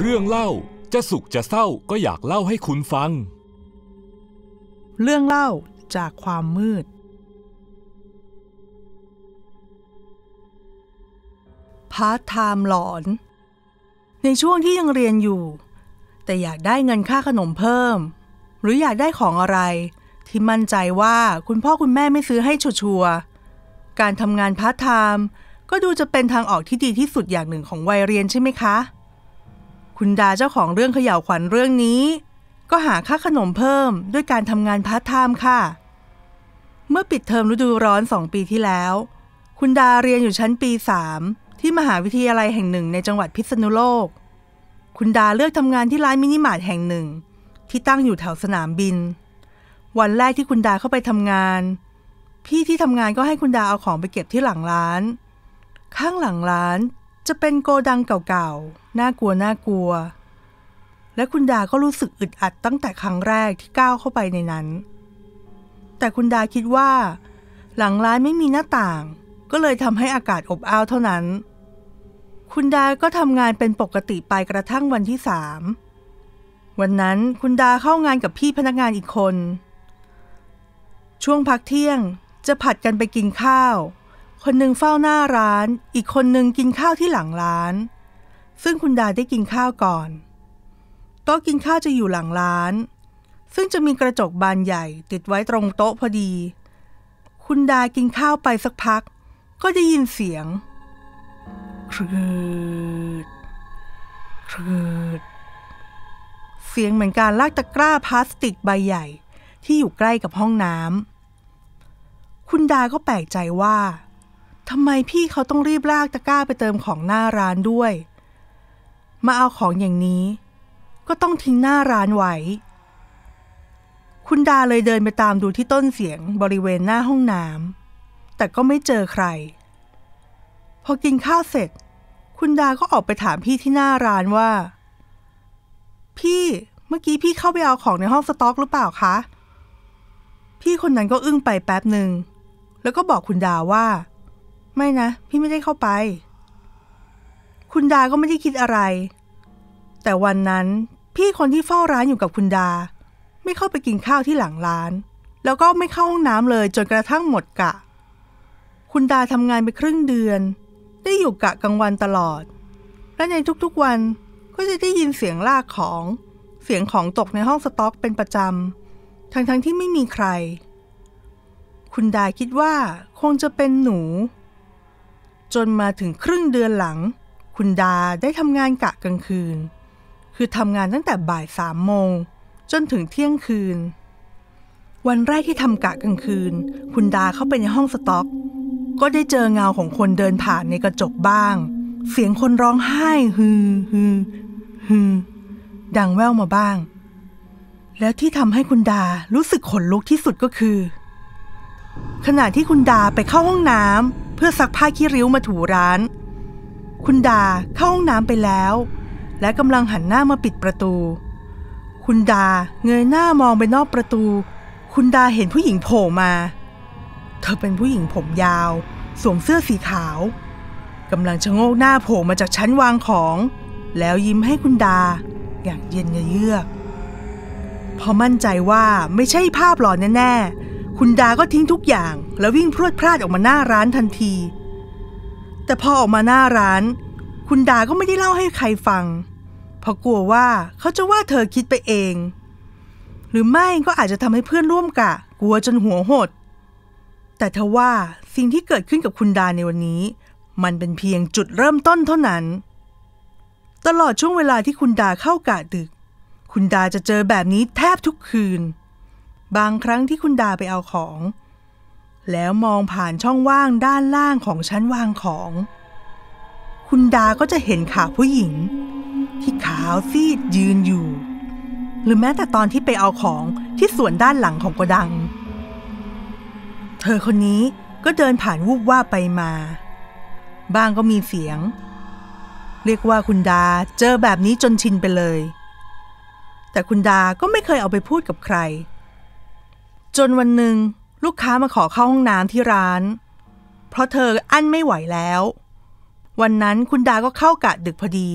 เรื่องเล่าจะสุขจะเศร้าก็อยากเล่าให้คุณฟัง เรื่องเล่าจากความมืดพาร์ทไทม์หลอน ในช่วงที่ยังเรียนอยู่ แต่อยากได้เงินค่าขนมเพิ่ม หรืออยากได้ของอะไร ที่มั่นใจว่าคุณพ่อคุณแม่ไม่ซื้อให้ชัวร์การทำงานพาร์ทไทม์ก็ดูจะเป็นทางออกที่ดีที่สุดอย่างหนึ่งของวัยเรียนใช่ไหมคะคุณดาเจ้าของเรื่องเขย่าวขวัญเรื่องนี้ ก็หาค่าขนมเพิ่มด้วยการทำงานพาร์ทไทม์ค่ะ เมื่อปิดเทอมฤดูร้อนสองปีที่แล้ว คุณดาเรียนอยู่ชั้นปีสามที่มหาวิทยาลัยแห่งหนึ่งในจังหวัดพิษณุโลก คุณดาเลือกทำงานที่ร้านมินิมาร์ทแห่งหนึ่ง ที่ตั้งอยู่แถวสนามบิน วันแรกที่คุณดาเข้าไปทำงาน พี่ที่ทำงานก็ให้คุณดาเอาของไปเก็บที่หลังร้าน ข้างหลังร้านจะเป็นโกดังเก่าๆ น่ากลัวน่ากลัว และคุณดาก็รู้สึกอึดอัดตั้งแต่ครั้งแรกที่ก้าวเข้าไปในนั้น แต่คุณดาคิดว่า หลังร้านไม่มีหน้าต่าง ก็เลยทำให้อากาศอบอ้าวเท่านั้น คุณดาก็ทำงานเป็นปกติไปกระทั่งวันที่สาม วันนั้นคุณดาเข้างานกับพี่พนักงานอีกคน ช่วงพักเที่ยงจะผัดกันไปกินข้าวคนหนึ่งเฝ้าหน้าร้าน อีกคนหนึ่งกินข้าวที่หลังร้าน ซึ่งคุณดาได้กินข้าวก่อน โต๊ะกินข้าวจะอยู่หลังร้าน ซึ่งจะมีกระจกบานใหญ่ติดไว้ตรงโต๊ะพอดี คุณดากินข้าวไปสักพัก ก็ได้ยินเสียงครืดครืดเสียงเหมือนการลากตะกร้าพลาสติกใบใหญ่ ที่อยู่ใกล้กับห้องน้ำ คุณดาก็แปลกใจว่าทำไมพี่เขาต้องรีบลากตะกร้าไปเติมของหน้าร้านด้วย มาเอาของอย่างนี้ ก็ต้องทิ้งหน้าร้านไว้ คุณดาเลยเดินไปตามดูที่ต้นเสียงบริเวณหน้าห้องน้ำ แต่ก็ไม่เจอใคร พอกินข้าวเสร็จ คุณดาก็ออกไปถามพี่ที่หน้าร้านว่า พี่เมื่อกี้พี่เข้าไปเอาของในห้องสต็อกหรือเปล่าคะ พี่คนนั้นก็อึ้งไปแป๊บหนึ่ง แล้วก็บอกคุณดาว่าไม่นะ พี่ไม่ได้เข้าไป คุณดาก็ไม่ได้คิดอะไร แต่วันนั้นพี่คนที่เฝ้าร้านอยู่กับคุณดา ไม่เข้าไปกินข้าวที่หลังร้าน แล้วก็ไม่เข้าห้องน้ำเลยจนกระทั่งหมดกะ คุณดาทำงานไปครึ่งเดือน ได้อยู่กะกลางวันตลอด และในทุก ๆวันก็จะได้ยินเสียงลากของเสียงของตกในห้องสต็อกเป็นประจำทั้งๆทที่ไม่มีใคร คุณดาคิดว่าคงจะเป็นหนูจนมาถึงครึ่งเดือนหลัง คุณดาได้ทำงานกะกลางคืน คือทำงานตั้งแต่บ่ายสามโมงจนถึงเที่ยงคืน วันแรกที่ทำกะกลางคืน คุณดาเข้าไปในห้องสต็อก ก็ได้เจอเงาของคนเดินผ่านในกระจกบ้าง เสียงคนร้องไห้ฮือฮือฮือดังแว่วมาบ้าง แล้วที่ทำให้คุณดารู้สึกขนลุกที่สุดก็คือ ขณะที่คุณดาไปเข้าห้องน้ำพื่อซักผ้าขี้ริ้วมาถูร้าน คุณดาเข้าห้องน้ำไปแล้ว และกำลังหันหน้ามาปิดประตู คุณดาเงยหน้ามองไปนอกประตู คุณดาเห็นผู้หญิงโผล่มา เธอเป็นผู้หญิงผมยาวสวมเสื้อสีขาวกำลังชะโงกหน้าโผล่มาจากชั้นวางของ แล้วยิ้มให้คุณดาอย่างเย็นเยือกพอมั่นใจว่าไม่ใช่ภาพหลอนแน่คุณดาก็ทิ้งทุกอย่าง แล้ววิ่งพรวดพลาดออกมาหน้าร้านทันที แต่พอออกมาหน้าร้าน คุณดาก็ไม่ได้เล่าให้ใครฟังเพราะกลัวว่าเขาจะว่าเธอคิดไปเอง หรือไม่ก็อาจจะทำให้เพื่อนร่วมกะ กลัวจนหัวหด แต่ทว่าสิ่งที่เกิดขึ้นกับคุณดาในวันนี้ มันเป็นเพียงจุดเริ่มต้นเท่านั้น ตลอดช่วงเวลาที่คุณดาเข้ากะดึก คุณดาจะเจอแบบนี้แทบทุกคืนบางครั้งที่คุณดาไปเอาของ แล้วมองผ่านช่องว่างด้านล่างของชั้นวางของ คุณดาก็จะเห็นขาผู้หญิง ที่ขาวซีดยืนอยู่ หรือแม้แต่ตอนที่ไปเอาของที่ส่วนด้านหลังของกระดัง เธอคนนี้ก็เดินผ่านวูบว่าไปมาบ้างก็มีเสียง เรียกว่าคุณดาเจอแบบนี้จนชินไปเลย แต่คุณดาก็ไม่เคยเอาไปพูดกับใครจนวันหนึ่งลูกค้ามาขอเข้าห้องน้ำที่ร้าน เพราะเธออั้นไม่ไหวแล้ว วันนั้นคุณดาก็เข้ากะดึกพอดี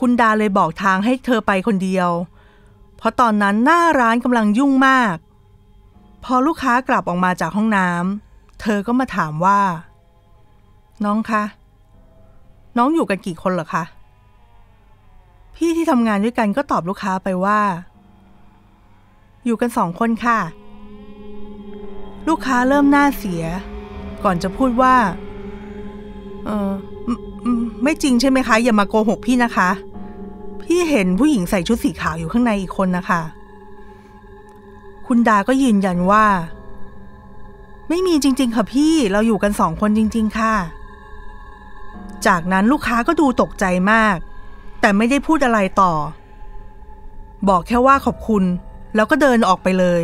คุณดาเลยบอกทางให้เธอไปคนเดียว เพราะตอนนั้นหน้าร้านกำลังยุ่งมาก พอลูกค้ากลับออกมาจากห้องน้ำเธอก็มาถามว่า น้องคะ น้องอยู่กันกี่คนเหรอคะพี่ที่ทำงานด้วยกันก็ตอบลูกค้าไปว่าอยู่กันสองคนค่ะ ลูกค้าเริ่มหน้าเสีย ก่อนจะพูดว่าเออไม่จริงใช่ไหมคะ อย่ามาโกหกพี่นะคะ พี่เห็นผู้หญิงใส่ชุดสีขาวอยู่ข้างในอีกคนนะคะ คุณดาก็ยืนยันว่า ไม่มีจริงๆค่ะพี่เราอยู่กันสองคนจริงๆค่ะ จากนั้นลูกค้าก็ดูตกใจมาก แต่ไม่ได้พูดอะไรต่อ บอกแค่ว่าขอบคุณแล้วก็เดินออกไปเลย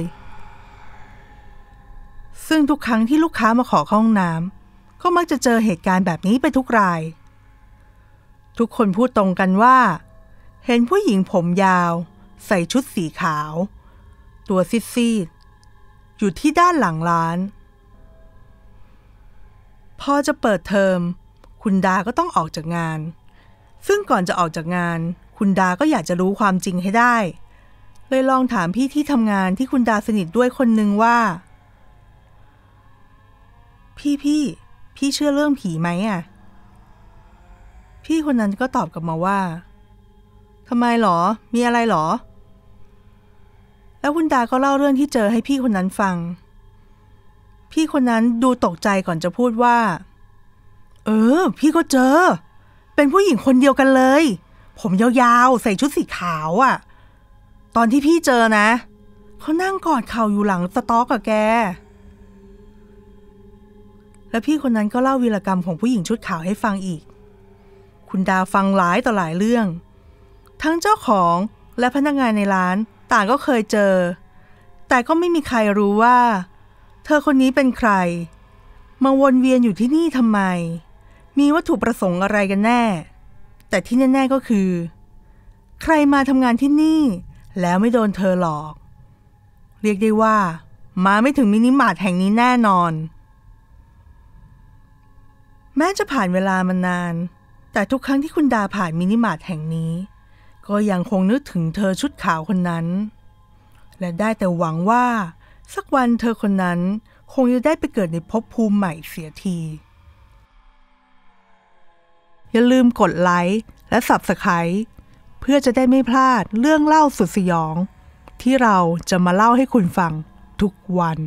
ซึ่งทุกครั้งที่ลูกค้ามาขอเข้าห้องน้ำก็มักจะเจอเหตุการณ์แบบนี้ไปทุกราย ทุกคนพูดตรงกันว่า เห็นผู้หญิงผมยาว ใส่ชุดสีขาว ตัวซีดดอยู่ที่ด้านหลังร้าน พอจะเปิดเทอม คุณดาก็ต้องออกจากงาน ซึ่งก่อนจะออกจากงาน คุณดาก็อยากจะรู้ความจริงให้ได้เลยลองถามพี่ที่ทำงานที่คุณดาสนิทด้วยคนหนึ่งว่า พี่พี่ พี่เชื่อเรื่องผีไหมอ่ะพี่คนนั้นก็ตอบกลับมาว่าทำไมหรอ มีอะไรหรอ แล้วคุณดาก็เล่าเรื่องที่เจอให้พี่คนนั้นฟัง พี่คนนั้นดูตกใจก่อนจะพูดว่า เออ พี่ก็เจอ เป็นผู้หญิงคนเดียวกันเลย ผมยาวๆ ใส่ชุดสีขาวอะ่ะตอนที่พี่เจอนะ เขานั่งกอดเข่าอยู่หลังสต๊อกกับแก แล้วพี่คนนั้นก็เล่าวีรกรรมของผู้หญิงชุดขาวให้ฟังอีก คุณดาฟังหลายต่อหลายเรื่อง ทั้งเจ้าของและพนักงานในร้านต่างก็เคยเจอ แต่ก็ไม่มีใครรู้ว่า เธอคนนี้เป็นใคร มาวนเวียนอยู่ที่นี่ทำไม มีวัตถุประสงค์อะไรกันแน่ แต่ที่แน่ ๆก็คือ ใครมาทำงานที่นี่แล้วไม่โดนเธอหลอก เรียกได้ว่า มาไม่ถึงมินิมาร์ทแห่งนี้แน่นอน แม้จะผ่านเวลามานาน แต่ทุกครั้งที่คุณดาผ่านมินิมาร์ทแห่งนี้ ก็ยังคงนึกถึงเธอชุดขาวคนนั้น และได้แต่หวังว่า สักวันเธอคนนั้นคงจะได้ไปเกิดในภพภูมิใหม่เสียที อย่าลืมกดไลค์และ Subscribe เพื่อจะได้ไม่พลาดเรื่องเล่าสุดสยอง ที่เราจะมาเล่าให้คุณฟังทุกวัน